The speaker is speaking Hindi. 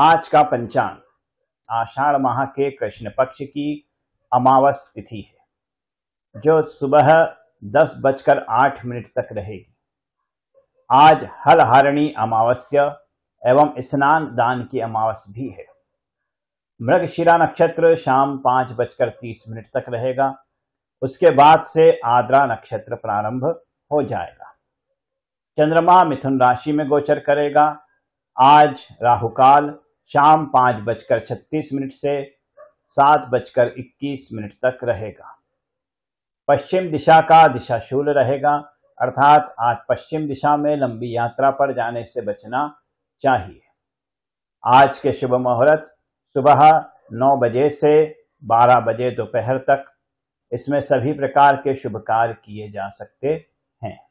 आज का पंचांग आषाढ़ माह के कृष्ण पक्ष की अमावस तिथि है जो सुबह दस बजकर आठ मिनट तक रहेगी आज हल अमावस्या एवं स्नान दान की अमावस भी है मृगशिरा नक्षत्र शाम पांच बजकर तीस मिनट तक रहेगा उसके बाद से आद्रा नक्षत्र प्रारंभ हो जाएगा चंद्रमा मिथुन राशि में गोचर करेगा आज राहुकाल शाम पाँच बजकर छत्तीस मिनट से सात बजकर इक्कीस मिनट तक रहेगा पश्चिम दिशा का दिशाशूल रहेगा अर्थात आज पश्चिम दिशा में लंबी यात्रा पर जाने से बचना चाहिए आज के शुभ मुहूर्त सुबह नौ बजे से बारह बजे दोपहर तक इसमें सभी प्रकार के शुभ कार्य किए जा सकते हैं